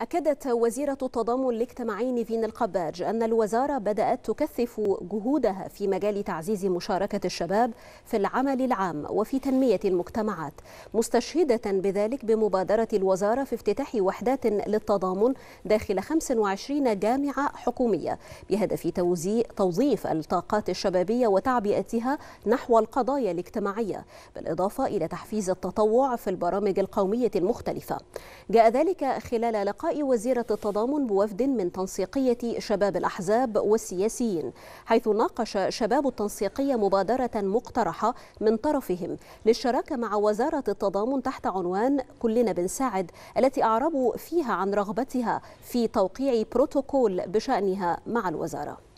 أكدت وزيرة التضامن الاجتماعي نيفين القباج أن الوزارة بدأت تكثف جهودها في مجال تعزيز مشاركة الشباب في العمل العام وفي تنمية المجتمعات مستشهدة بذلك بمبادرة الوزارة في افتتاح وحدات للتضامن داخل 25 جامعة حكومية بهدف توظيف الطاقات الشبابية وتعبئتها نحو القضايا الاجتماعية بالإضافة إلى تحفيز التطوع في البرامج القومية المختلفة جاء ذلك خلال لقاء وزيرة التضامن بوفد من تنسيقية شباب الأحزاب والسياسيين حيث ناقش شباب التنسيقية مبادرة مقترحة من طرفهم للشراكة مع وزارة التضامن تحت عنوان كلنا بنساعد التي أعربوا فيها عن رغبتها في توقيع بروتوكول بشأنها مع الوزارة